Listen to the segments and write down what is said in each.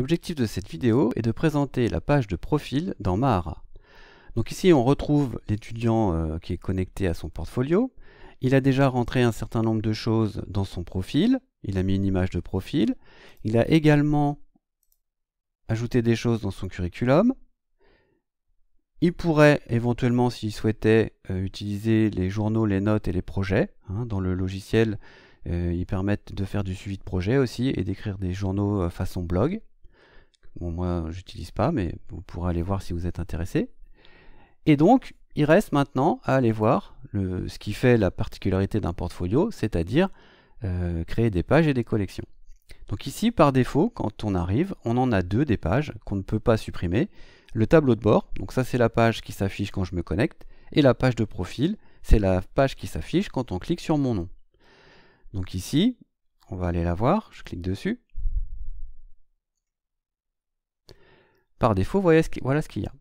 L'objectif de cette vidéo est de présenter la page de profil dans Mahara. Donc ici on retrouve l'étudiant euh, qui est connecté à son portfolio. Il a déjà rentré un certain nombre de choses dans son profil. Il a mis une image de profil. Il a également ajouté des choses dans son curriculum. Il pourrait éventuellement, s'il souhaitait, euh, utiliser les journaux, les notes et les projets. Hein. dans le logiciel, euh, ils permettent de faire du suivi de projet aussi et d'écrire des journaux façon blog. Bon, moi, j'utilise pas, mais vous pourrez aller voir si vous êtes intéressé. Et donc, il reste maintenant à aller voir ce qui fait la particularité d'un portfolio, c'est-à-dire euh, créer des pages et des collections. Donc ici, par défaut, quand on arrive, on en a deux des pages qu'on ne peut pas supprimer. Le tableau de bord, donc ça c'est la page qui s'affiche quand je me connecte, et la page de profil, c'est la page qui s'affiche quand on clique sur mon nom. Donc ici, on va aller la voir, je clique dessus. Par défaut, voyez voilà ce qu'il y a.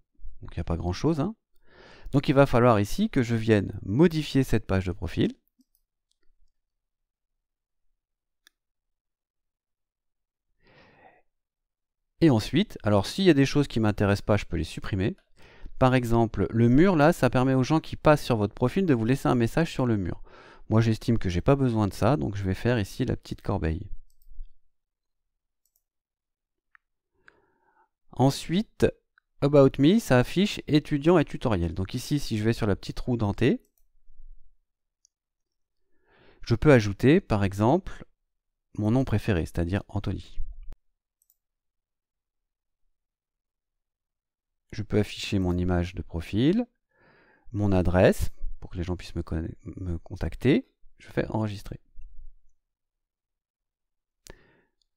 Donc il n'y a pas grand chose. Hein. Donc il va falloir ici que je vienne modifier cette page de profil. Et ensuite, alors s'il y a des choses qui ne m'intéressent pas, je peux les supprimer. Par exemple, le mur là, ça permet aux gens qui passent sur votre profil de vous laisser un message sur le mur. Moi j'estime que je n'ai pas besoin de ça, donc je vais faire ici la petite corbeille. Ensuite, About Me, ça affiche étudiant et tutoriel. Donc ici, si je vais sur la petite roue dentée, je peux ajouter, par exemple, mon nom préféré, c'est-à-dire Anthony. Je peux afficher mon image de profil, mon adresse, pour que les gens puissent me, me contacter. Je fais enregistrer.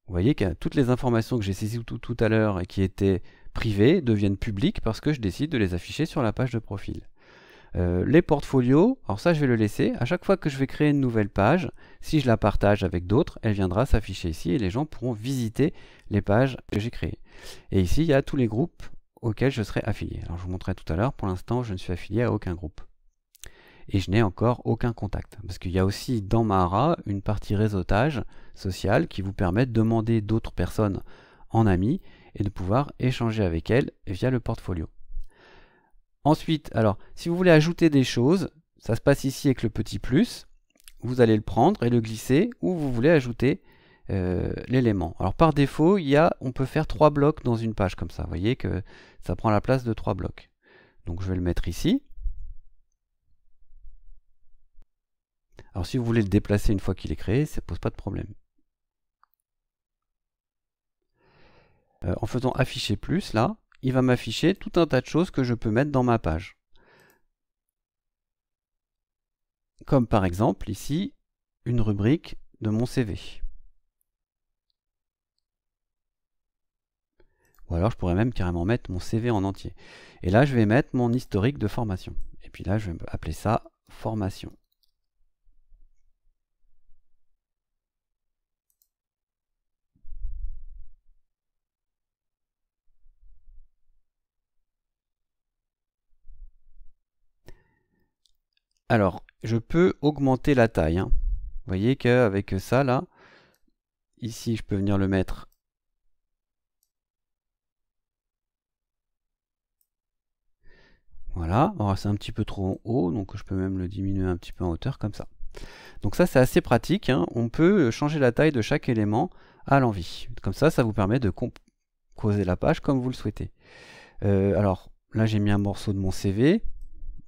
Vous voyez que toutes les informations que j'ai saisies tout, à l'heure et qui étaient privées deviennent publiques parce que je décide de les afficher sur la page de profil. Euh, les portfolios, alors ça je vais le laisser, à chaque fois que je vais créer une nouvelle page, si je la partage avec d'autres, elle viendra s'afficher ici et les gens pourront visiter les pages que j'ai créées. Et ici il y a tous les groupes auxquels je serai affilié. Alors je vous montrerai tout à l'heure, pour l'instant je ne suis affilié à aucun groupe et je n'ai encore aucun contact. Parce qu'il y a aussi dans Mahara une partie réseautage social qui vous permet de demander d'autres personnes en amis et de pouvoir échanger avec elles via le portfolio. Ensuite, alors, si vous voulez ajouter des choses, ça se passe ici avec le petit plus, vous allez le prendre et le glisser où vous voulez ajouter euh, l'élément. Alors par défaut, il y a, on peut faire trois blocs dans une page comme ça. Vous voyez que ça prend la place de trois blocs. Donc je vais le mettre ici. Alors si vous voulez le déplacer une fois qu'il est créé, ça ne pose pas de problème. Euh, en faisant afficher plus, là, il va m'afficher tout un tas de choses que je peux mettre dans ma page. Comme par exemple ici, une rubrique de mon CV. Ou alors je pourrais même carrément mettre mon CV en entier. Et là, je vais mettre mon historique de formation. Et puis là, je vais appeler ça formation. Alors, je peux augmenter la taille. Hein. Vous voyez qu'avec ça, là, ici, je peux venir le mettre Voilà, oh, c'est un petit peu trop haut, donc je peux même le diminuer un petit peu en hauteur comme ça. Donc ça c'est assez pratique, hein. on peut changer la taille de chaque élément à l'envie. Comme ça, ça vous permet de composer la page comme vous le souhaitez. Euh, alors là j'ai mis un morceau de mon CV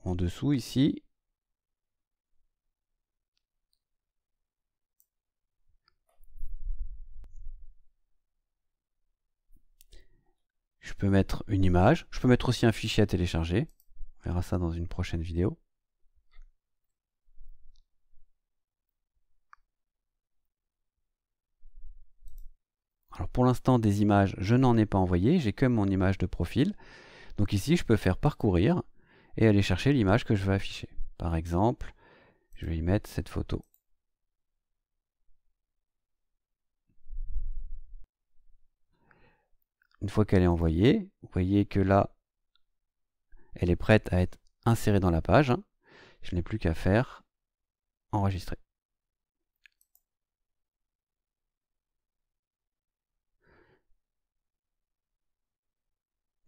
en dessous ici, Je peux mettre une image. Je peux mettre aussi un fichier à télécharger. On verra ça dans une prochaine vidéo. pour l'instant, des images, je n'en ai pas envoyé. J'ai que mon image de profil. Donc ici, je peux faire parcourir et aller chercher l'image que je veux afficher. Par exemple, je vais y mettre cette photo. une fois qu'elle est envoyée, vous voyez que là, elle est prête à être insérée dans la page. Hein. Je n'ai plus qu'à faire enregistrer.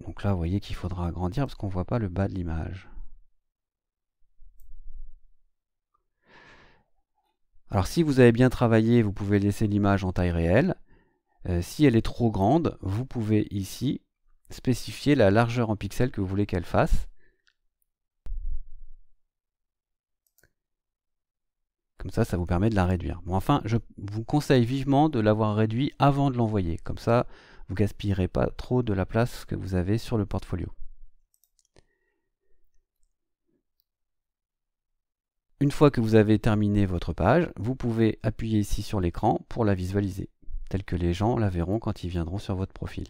Donc là, vous voyez qu'il faudra agrandir parce qu'on ne voit pas le bas de l'image. Alors si vous avez bien travaillé, vous pouvez laisser l'image en taille réelle. Euh, si elle est trop grande, vous pouvez ici spécifier la largeur en pixels que vous voulez qu'elle fasse. Comme ça, ça vous permet de la réduire. enfin, je vous conseille vivement de l'avoir réduit avant de l'envoyer. Comme ça, vous gaspillerez pas trop de la place que vous avez sur le portfolio. Une fois que vous avez terminé votre page, vous pouvez appuyer ici sur l'écran pour la visualiser telle que les gens la verront quand ils viendront sur votre profil.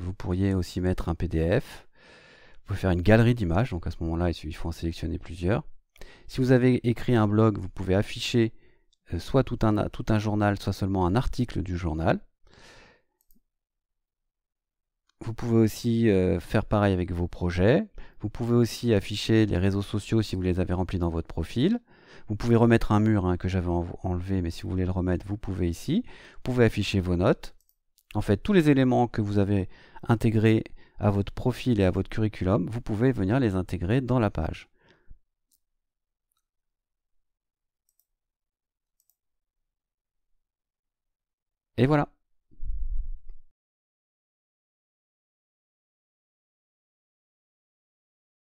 Vous pourriez aussi mettre un PDF. Vous pouvez faire une galerie d'images. Donc à ce moment-là, il faut en sélectionner plusieurs. Si vous avez écrit un blog, vous pouvez afficher euh, soit tout un, tout un journal, soit seulement un article du journal. Vous pouvez aussi euh, faire pareil avec vos projets. Vous pouvez aussi afficher les réseaux sociaux si vous les avez remplis dans votre profil. Vous pouvez remettre un mur hein, que j'avais enlevé, mais si vous voulez le remettre, vous pouvez ici. Vous pouvez afficher vos notes. En fait, tous les éléments que vous avez intégrés à votre profil et à votre curriculum, vous pouvez venir les intégrer dans la page. Et voilà.